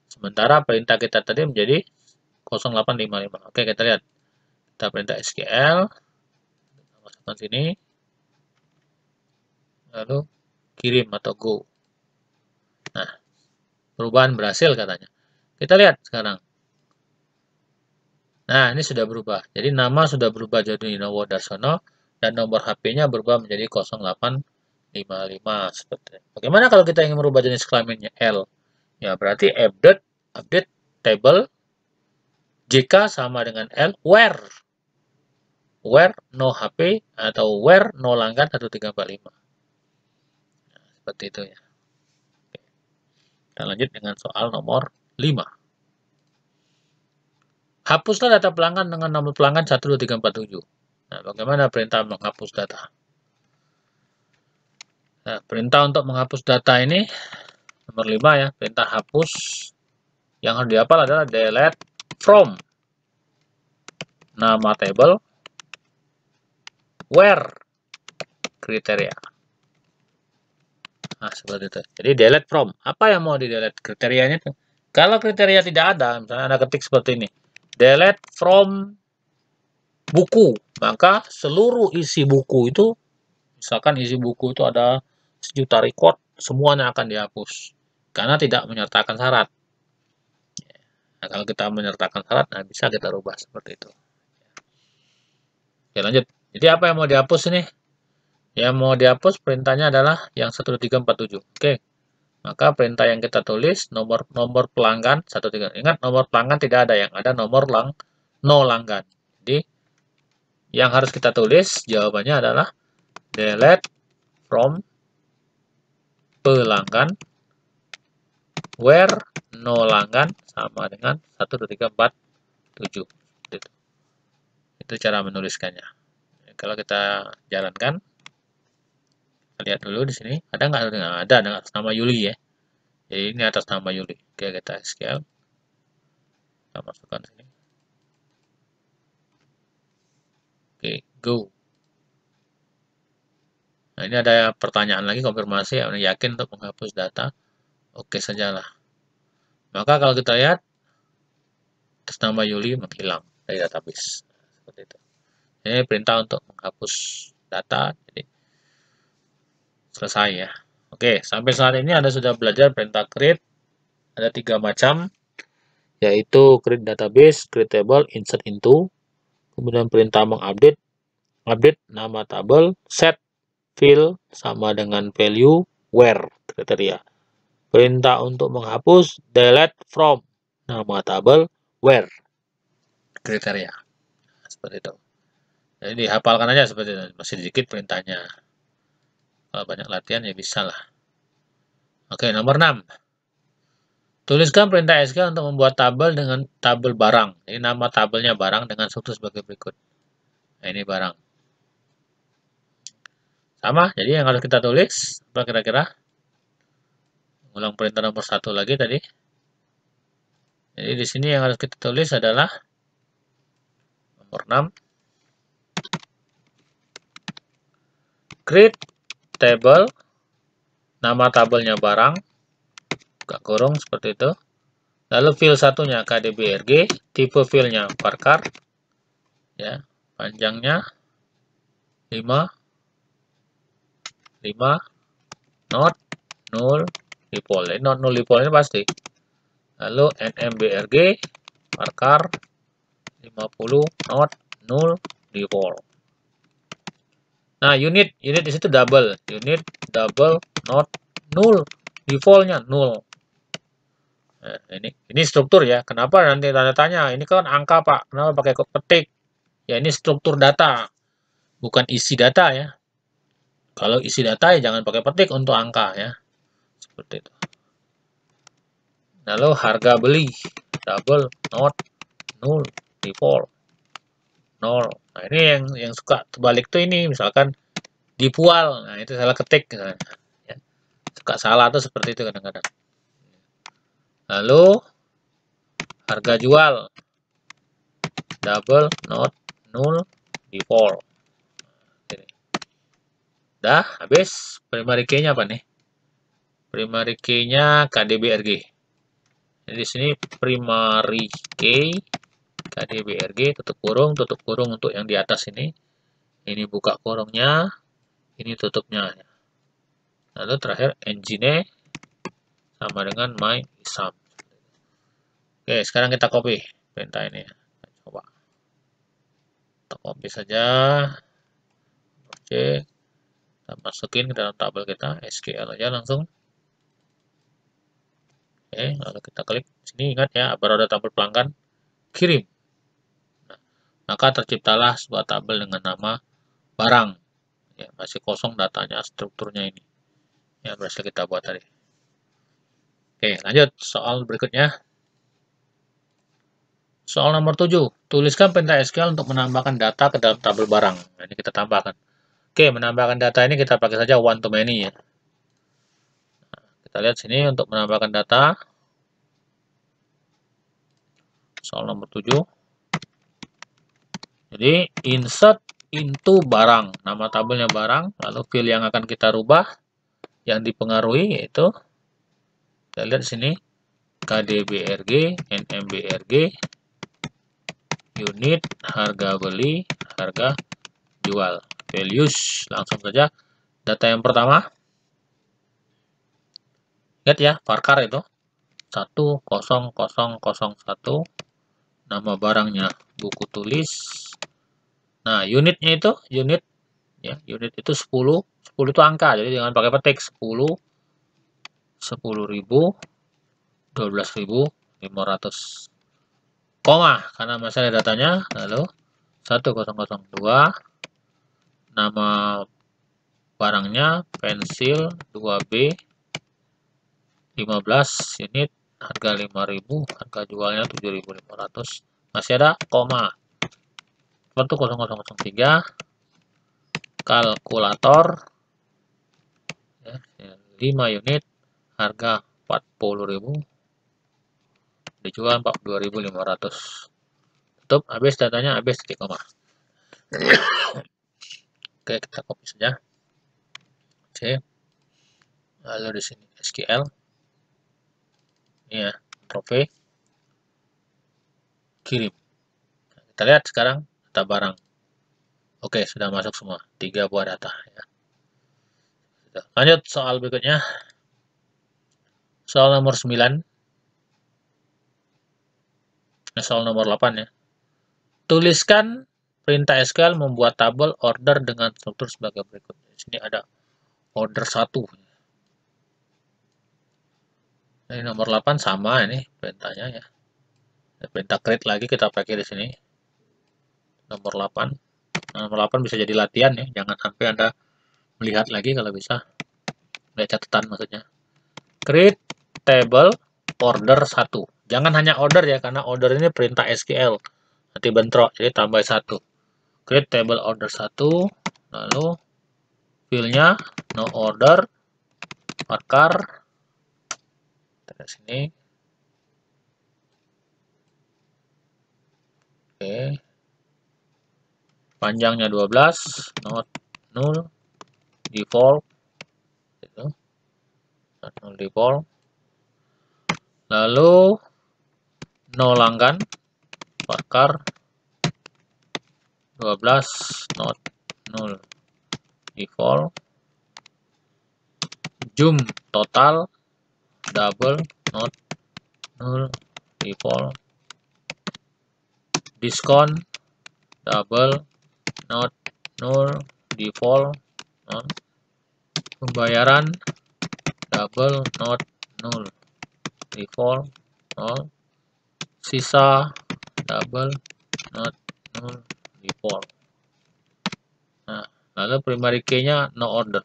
sementara perintah kita tadi menjadi 0855 Oke kita lihat kita perintah SQL tekan nah, sini lalu kirim atau go nah perubahan berhasil katanya kita lihat sekarang nah ini sudah berubah jadi nama sudah berubah jadi Nowo Darsono dan nomor HP-nya berubah menjadi 0855 seperti ini. bagaimana kalau kita ingin merubah jenis kelaminnya L ya berarti update update table jika sama dengan L where where no HP atau where no langgan nah, 1345. seperti itu ya. Kita lanjut dengan soal nomor 5. Hapuslah data pelanggan dengan nomor pelanggan 12347. Nah, bagaimana perintah menghapus data? Nah, perintah untuk menghapus data ini nomor 5 ya, perintah hapus yang harus dihafal adalah delete from nama table where kriteria. Nah, seperti itu. Jadi delete from. Apa yang mau di delete kriterianya itu? Kalau kriteria tidak ada, misalnya Anda ketik seperti ini. Delete from buku. Maka seluruh isi buku itu, misalkan isi buku itu ada sejuta record, semuanya akan dihapus. Karena tidak menyertakan syarat. Nah, kalau kita menyertakan syarat, nah bisa kita rubah seperti itu. Oke, lanjut. Jadi apa yang mau dihapus ini? Yang mau dihapus perintahnya adalah yang 1347. Oke. Maka perintah yang kita tulis nomor nomor pelanggan 13. Ingat nomor pelanggan tidak ada yang ada nomor lang no langgan. Jadi yang harus kita tulis jawabannya adalah delete from pelanggan where no langgan sama dengan 1347. Itu cara menuliskannya kalau kita jalankan kita lihat dulu di sini ada nggak ada ada atas nama Yuli ya jadi ini atas nama Yuli oke kita scale kita masukkan sini oke go nah ini ada pertanyaan lagi konfirmasi anda ya. yakin untuk menghapus data oke sajalah maka kalau kita lihat atas nama Yuli menghilang dari database seperti itu ini perintah untuk menghapus data jadi selesai ya oke sampai saat ini anda sudah belajar perintah create ada tiga macam yaitu create database create table insert into kemudian perintah mengupdate update nama tabel set fill sama dengan value where kriteria perintah untuk menghapus delete from nama tabel where kriteria seperti itu jadi eh, dihafalkan aja seperti itu. Masih sedikit perintahnya. Kalau banyak latihan ya bisa lah. Oke, nomor 6. Tuliskan perintah SK untuk membuat tabel dengan tabel barang. Ini nama tabelnya barang dengan struktur sebagai berikut. Nah, ini barang. Sama, jadi yang harus kita tulis, apa kira-kira? Ulang perintah nomor satu lagi tadi. Jadi di sini yang harus kita tulis adalah nomor 6. create table nama tabelnya barang buka kurung seperti itu lalu field satunya kdbrg tipe fieldnya parkar ya panjangnya 5 5 not 0 dipol eh, not 0 dipol ini pasti lalu nmbrg parkar 50 not 0 default Nah, unit unit di situ double, unit double not null, defaultnya null. Nah, ini ini struktur ya. Kenapa nanti tanda tanya? Ini kan angka pak. Kenapa pakai petik? Ya ini struktur data, bukan isi data ya. Kalau isi data ya jangan pakai petik untuk angka ya. Seperti itu. Lalu harga beli double not null default nol Nah, ini yang yang suka terbalik tuh ini misalkan dipual. Nah, itu salah ketik Ya. Suka salah tuh seperti itu kadang-kadang. Lalu harga jual double not null default. Dah, habis primary key-nya apa nih? Primary key-nya KDBRG. Jadi di sini primary key tadi brg tutup kurung tutup kurung untuk yang di atas ini ini buka kurungnya ini tutupnya lalu terakhir engine sama dengan my sum oke sekarang kita copy perintah ini coba kita copy saja oke kita masukin ke dalam tabel kita SQL aja langsung oke lalu kita klik sini ingat ya baru ada tabel pelanggan kirim maka terciptalah sebuah tabel dengan nama barang. Ya, masih kosong datanya, strukturnya ini. Yang berhasil kita buat tadi. Oke, lanjut soal berikutnya. Soal nomor 7, tuliskan perintah SQL untuk menambahkan data ke dalam tabel barang. Nah, ini kita tambahkan. Oke, menambahkan data ini kita pakai saja one to many ya. kita lihat sini untuk menambahkan data. Soal nomor 7. Jadi insert into barang, nama tabelnya barang, lalu field yang akan kita rubah yang dipengaruhi yaitu kita lihat di sini KDBRG, NMBRG, unit, harga beli, harga jual, values. Langsung saja data yang pertama. lihat ya, parkar itu 10001 nama barangnya, buku tulis Nah, unitnya itu unit ya, unit itu 10, 10 itu angka. Jadi jangan pakai petik 10 10.000 12.500 koma karena masih ada datanya. Lalu 1002 nama barangnya pensil 2B 15 unit harga 5000 harga jualnya 7500 masih ada koma bentuk 0003 kalkulator ya, 5 unit harga 40.000 dijual 42.500 tutup habis datanya habis titik koma oke kita copy saja oke lalu di sini SQL ya trofe kirim kita lihat sekarang data barang. Oke, sudah masuk semua. Tiga buah data. Ya. Lanjut soal berikutnya. Soal nomor 9. Soal nomor 8 ya. Tuliskan perintah SQL membuat tabel order dengan struktur sebagai berikut. Di sini ada order 1. Ini nomor 8 sama ini perintahnya ya. Perintah create lagi kita pakai di sini nomor 8 nah, nomor 8 bisa jadi latihan ya jangan sampai anda melihat lagi kalau bisa melihat catatan maksudnya create table order 1 jangan hanya order ya karena order ini perintah SQL nanti bentrok jadi tambah 1 create table order 1 lalu fillnya no order markar, sini oke okay panjangnya 12 not 0 default gitu. not 0 default lalu nolangkan parkar 12 not 0 default zoom total double not 0 default diskon double not null default non pembayaran double not null default nol sisa double not null default nah lalu primary key nya no order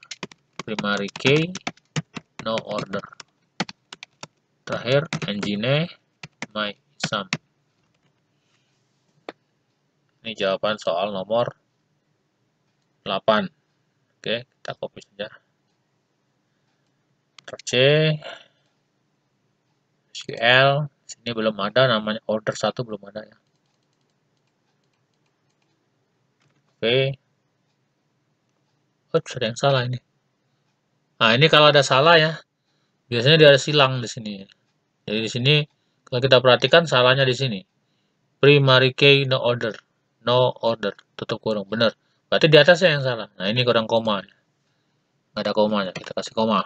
primary key no order terakhir engine my sum ini jawaban soal nomor 8 oke kita copy saja Ctrl C SQL sini belum ada namanya order 1 belum ada ya oke oh, Ups, ada yang salah ini nah ini kalau ada salah ya biasanya dia ada silang di sini jadi di sini kalau kita perhatikan salahnya di sini primary key no order no order tutup kurung benar Berarti di atasnya yang salah. Nah, ini kurang koma. Nggak ada komanya, kita kasih koma.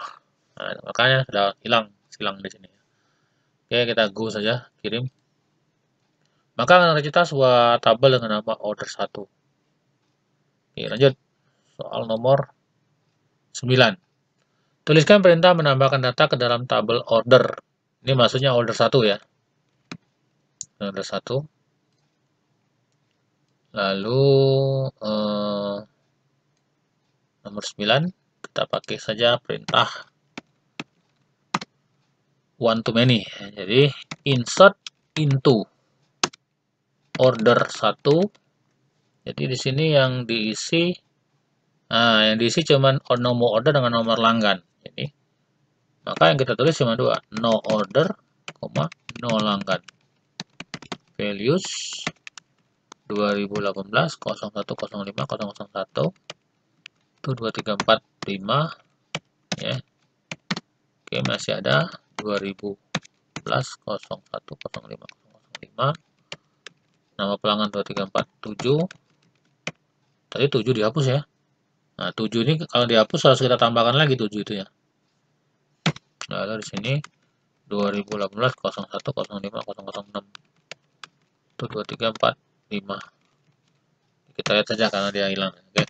Nah, makanya sudah hilang, hilang di sini. Oke, kita go saja, kirim. Maka akan tercipta sebuah tabel dengan nama order 1. Oke, lanjut. Soal nomor 9. Tuliskan perintah menambahkan data ke dalam tabel order. Ini maksudnya order 1 ya. Order 1 lalu eh, nomor 9 kita pakai saja perintah one to many jadi insert into order 1 jadi di sini yang diisi nah yang diisi cuman nomor order dengan nomor langgan jadi maka yang kita tulis cuma dua no order, no langgan values 2018 0105 001 itu 2345 ya oke masih ada 2011 05 005 nama pelanggan 2347 tadi 7 dihapus ya nah 7 ini kalau dihapus harus kita tambahkan lagi 7 itu ya nah ada di sini 2018 01 05 006 itu 2345 5 kita lihat saja karena dia hilang oke okay.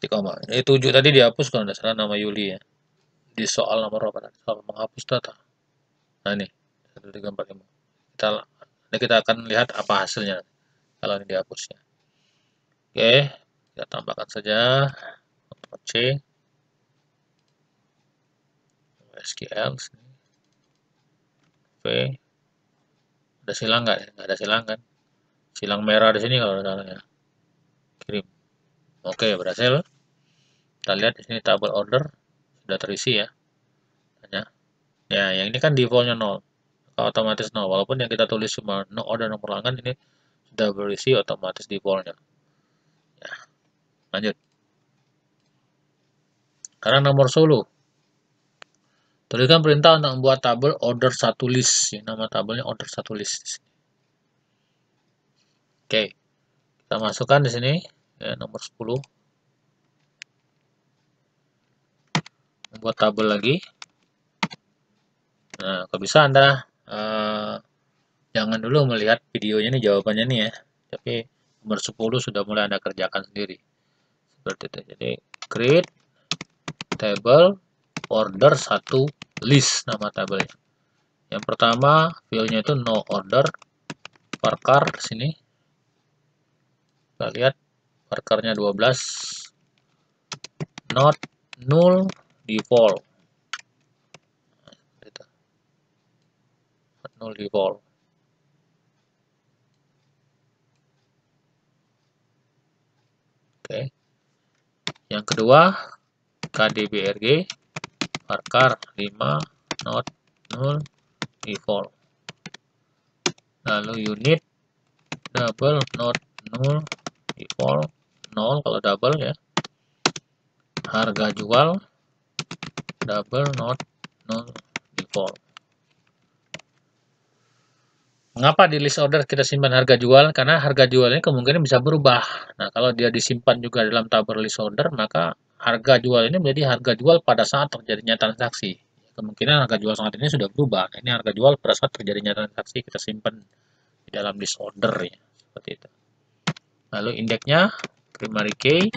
titik koma ini 7 tadi dihapus kalau tidak salah nama Yuli ya di soal nomor berapa soal menghapus data nah ini 1, 3, 4, 5 kita, ini kita akan lihat apa hasilnya kalau ini dihapusnya oke kita tambahkan saja C SQL V ada silang nggak? Ya? nggak ada silang kan silang merah di sini kalau salah ya kirim oke berhasil kita lihat di sini tabel order sudah terisi ya ya ya yang ini kan defaultnya nol otomatis nol walaupun yang kita tulis cuma no order nomor pelanggan ini sudah berisi otomatis defaultnya ya lanjut karena nomor solo tuliskan perintah untuk membuat tabel order satu list ini nama tabelnya order satu list Oke, kita masukkan di sini ya, nomor 10. Membuat tabel lagi. Nah, kalau bisa Anda uh, jangan dulu melihat videonya nih jawabannya nih ya. Tapi nomor 10 sudah mulai Anda kerjakan sendiri. Seperti itu. Jadi, create table order satu list nama tabelnya. Yang pertama, fill itu no order, di sini kita lihat markernya 12 not null default nah, not null default oke okay. yang kedua kdbrg marker 5 not null default lalu unit double not null equal 0 kalau double ya harga jual double not null default mengapa di list order kita simpan harga jual karena harga jualnya kemungkinan bisa berubah nah kalau dia disimpan juga dalam tabel list order maka harga jual ini menjadi harga jual pada saat terjadinya transaksi kemungkinan harga jual saat ini sudah berubah. Nah, ini harga jual pada saat terjadinya transaksi kita simpan di dalam list order ya, seperti itu. Lalu indeksnya primary key.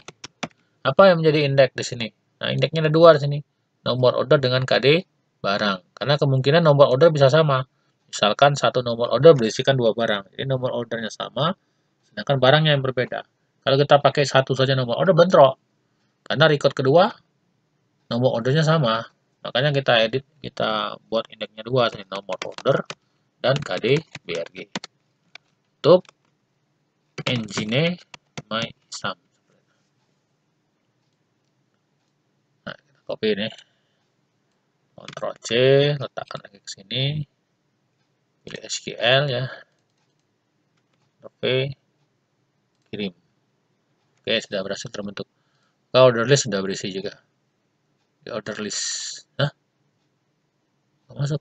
Apa yang menjadi indeks di sini? Nah, indeksnya ada dua di sini. Nomor order dengan KD barang. Karena kemungkinan nomor order bisa sama. Misalkan satu nomor order berisikan dua barang. Jadi nomor ordernya sama, sedangkan barangnya yang berbeda. Kalau kita pakai satu saja nomor order, bentrok. Karena record kedua, nomor ordernya sama. Makanya kita edit, kita buat indeksnya dua, nomor order dan KD BRG. Tutup engine my sum nah kita copy ini Ctrl C letakkan lagi ke sini pilih SQL ya oke kirim oke sudah berhasil terbentuk ke order list sudah berisi juga di order list nah masuk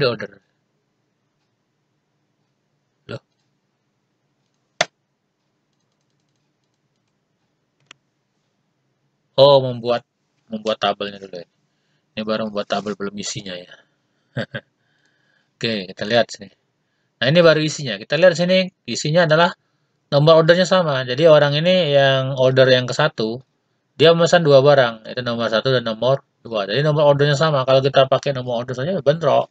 the order loh oh membuat membuat tabelnya dulu ya ini baru membuat tabel belum isinya ya oke kita lihat sini nah ini baru isinya kita lihat sini isinya adalah nomor ordernya sama jadi orang ini yang order yang ke satu dia memesan dua barang itu nomor satu dan nomor dua jadi nomor ordernya sama kalau kita pakai nomor order saja bentrok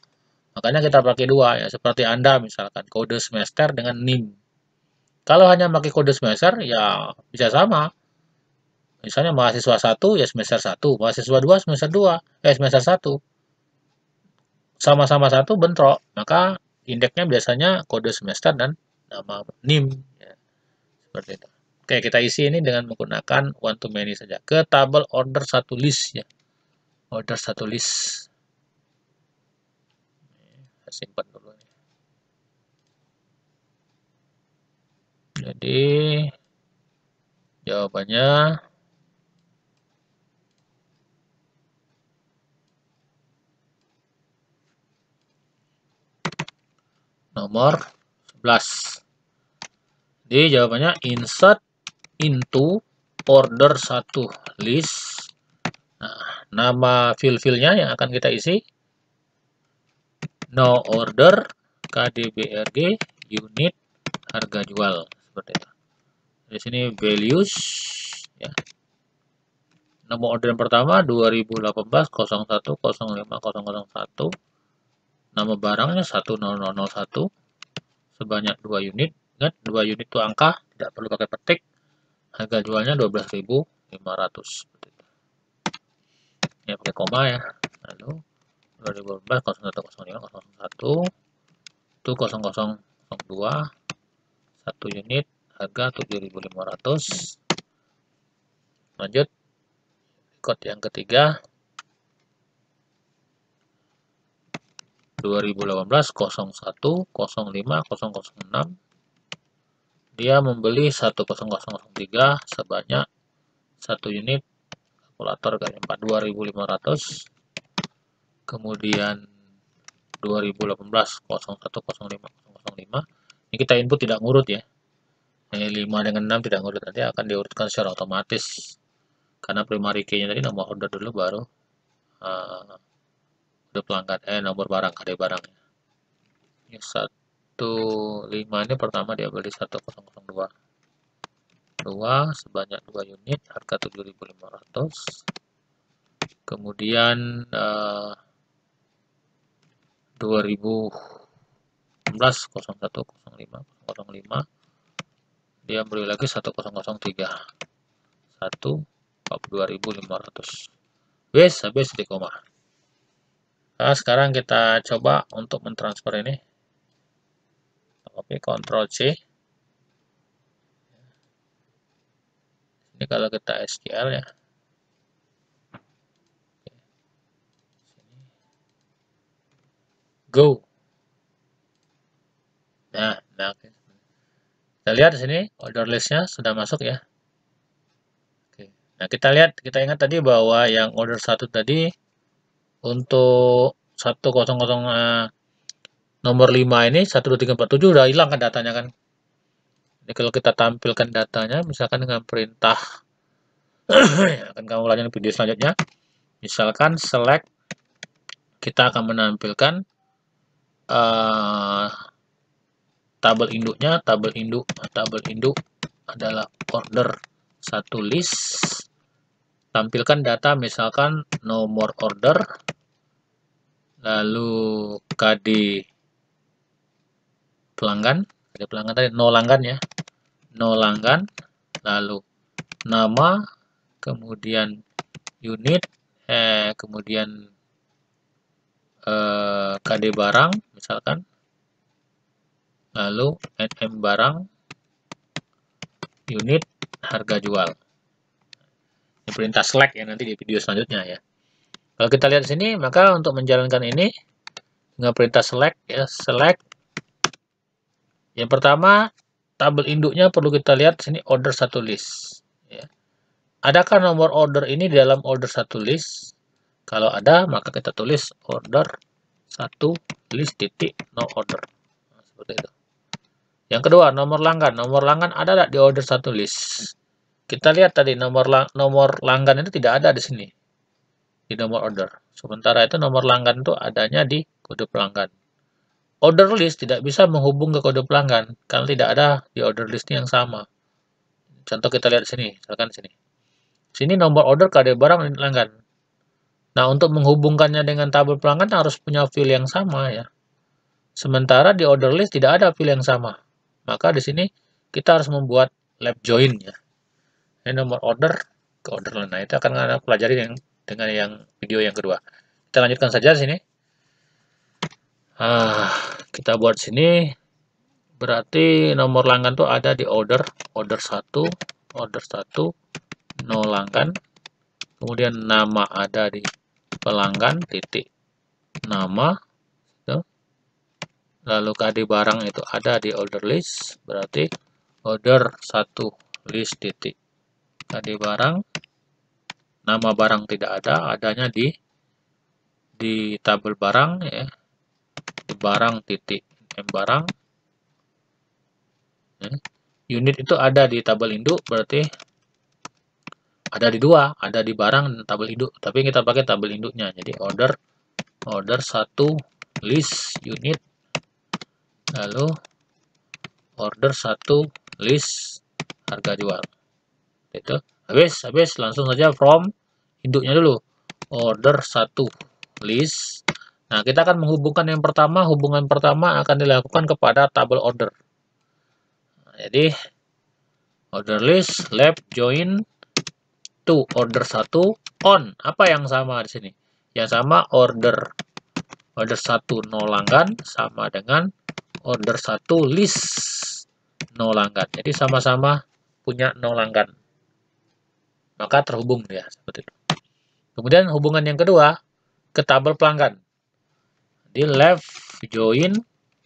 Makanya kita pakai dua ya, seperti Anda misalkan kode semester dengan NIM. Kalau hanya pakai kode semester ya bisa sama. Misalnya mahasiswa 1 ya semester 1, mahasiswa 2 semester 2, eh semester 1. Sama-sama satu bentrok, maka indeksnya biasanya kode semester dan nama NIM. Ya, seperti itu. Oke, kita isi ini dengan menggunakan one to many saja. Ke tabel order satu list ya. Order satu list simpan dulu ya. Jadi jawabannya nomor 11. Jadi jawabannya insert into order 1 list. Nah, nama fill-fillnya yang akan kita isi no order KDBRG unit harga jual seperti itu. Di sini values ya. Nomor yang pertama 2018 Nama barangnya 1001 sebanyak 2 unit. Ingat kan? 2 unit itu angka, tidak perlu pakai petik. Harga jualnya 12.500 Ya pakai koma ya. Lalu 2012 0105 01 itu 0002 1 unit harga 7500 lanjut record yang ketiga 2018 01 05 006 dia membeli 10003 sebanyak 1 unit kalkulator kali 4 2500 kemudian 2018 05 ini kita input tidak ngurut ya ini 5 dengan 6 tidak ngurut nanti akan diurutkan secara otomatis karena primary key nya tadi nomor order dulu baru uh, udah pelanggan eh nomor barang ada barangnya ini 15 ini pertama dia beli 1002 2 sebanyak 2 unit harga 7500 kemudian uh, 2016 01 05 05 dia beli lagi 1003 1 2500 wes habis di koma nah, sekarang kita coba untuk mentransfer ini oke Ctrl C ini kalau kita SQL ya go. Nah, nah oke. Okay. Kita lihat di sini order listnya sudah masuk ya. Oke. Nah, kita lihat, kita ingat tadi bahwa yang order satu tadi untuk 100 uh, eh, nomor 5 ini 12347 udah hilang kan datanya kan. Jadi kalau kita tampilkan datanya misalkan dengan perintah ya, akan kamu lanjutkan video selanjutnya. Misalkan select kita akan menampilkan Eh, tabel induknya, tabel induk, tabel induk adalah order satu list. Tampilkan data misalkan nomor order, lalu KD pelanggan, ada pelanggan tadi no langgan ya, no langgan, lalu nama, kemudian unit, eh, kemudian Eh, KD barang misalkan lalu NM barang unit harga jual ini perintah select ya nanti di video selanjutnya ya kalau kita lihat sini maka untuk menjalankan ini dengan perintah select ya select yang pertama tabel induknya perlu kita lihat sini order satu list ya. adakah nomor order ini di dalam order satu list kalau ada, maka kita tulis order satu list titik no order. Nah, seperti itu. Yang kedua, nomor langgan. Nomor langgan ada tidak di order satu list? Kita lihat tadi nomor lang nomor langgan itu tidak ada di sini. Di nomor order. Sementara itu nomor langgan itu adanya di kode pelanggan. Order list tidak bisa menghubung ke kode pelanggan karena tidak ada di order list yang sama. Contoh kita lihat di sini, misalkan di sini. Sini nomor order KD barang langgan. Nah, untuk menghubungkannya dengan tabel pelanggan harus punya field yang sama ya. Sementara di order list tidak ada field yang sama. Maka di sini kita harus membuat lab join ya. Ini nomor order ke order line. Nah, itu akan kita pelajari dengan, dengan yang video yang kedua. Kita lanjutkan saja di sini. Ah, kita buat sini berarti nomor langgan tuh ada di order order 1, order 1, no langgan. Kemudian nama ada di pelanggan titik nama gitu. lalu KD barang itu ada di order list berarti order satu list titik KD barang nama barang tidak ada adanya di di tabel barang ya di barang titik M barang ya. unit itu ada di tabel induk berarti ada di dua, ada di barang dan tabel induk. Tapi kita pakai tabel induknya. Jadi order order satu list unit lalu order satu list harga jual. Itu habis habis langsung saja from induknya dulu. Order satu list. Nah, kita akan menghubungkan yang pertama, hubungan pertama akan dilakukan kepada tabel order. jadi order list left join to order satu on. Apa yang sama di sini? Yang sama order order 1 nol langgan sama dengan order satu list nol langgan. Jadi sama-sama punya nol langgan. Maka terhubung ya seperti itu. Kemudian hubungan yang kedua ke tabel pelanggan. Di left join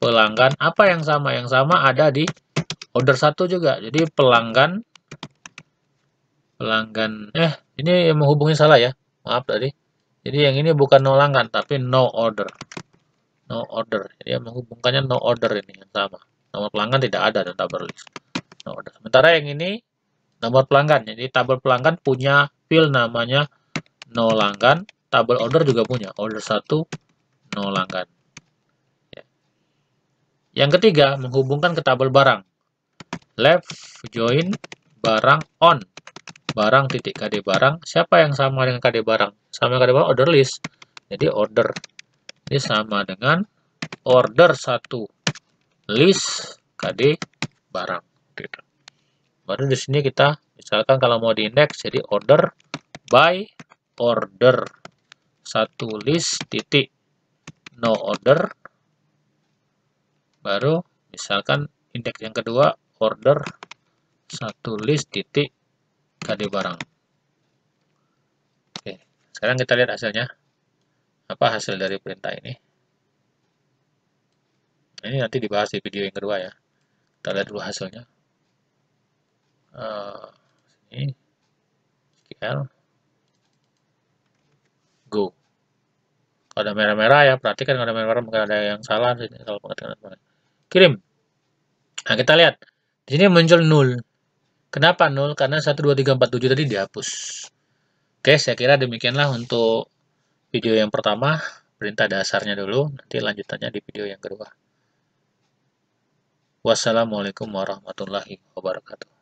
pelanggan apa yang sama? Yang sama ada di order satu juga. Jadi pelanggan pelanggan eh ini yang menghubungi salah ya maaf tadi jadi yang ini bukan no langgan tapi no order no order jadi yang menghubungkannya no order ini yang sama nomor pelanggan tidak ada dan tabel list no order sementara yang ini nomor pelanggan jadi tabel pelanggan punya field namanya no langgan tabel order juga punya order satu no langgan ya. yang ketiga menghubungkan ke tabel barang left join barang on barang titik KD barang. Siapa yang sama dengan KD barang? Sama KD barang order list. Jadi order. Ini sama dengan order satu list KD barang. Gitu. Baru di sini kita misalkan kalau mau diindeks jadi order by order satu list titik no order baru misalkan indeks yang kedua order satu list titik KD barang. Oke, sekarang kita lihat hasilnya. Apa hasil dari perintah ini? Ini nanti dibahas di video yang kedua ya. Kita lihat dulu hasilnya. Uh, ini SQL Go. Kalau ada merah-merah ya, perhatikan kalau ada merah-merah mungkin ada yang salah kalau pengertian Kirim. Nah, kita lihat. Di sini muncul nul. Kenapa 0? Karena 1, 2, 3, 4, 7 tadi dihapus. Oke, saya kira demikianlah untuk video yang pertama. Perintah dasarnya dulu, nanti lanjutannya di video yang kedua. Wassalamualaikum warahmatullahi wabarakatuh.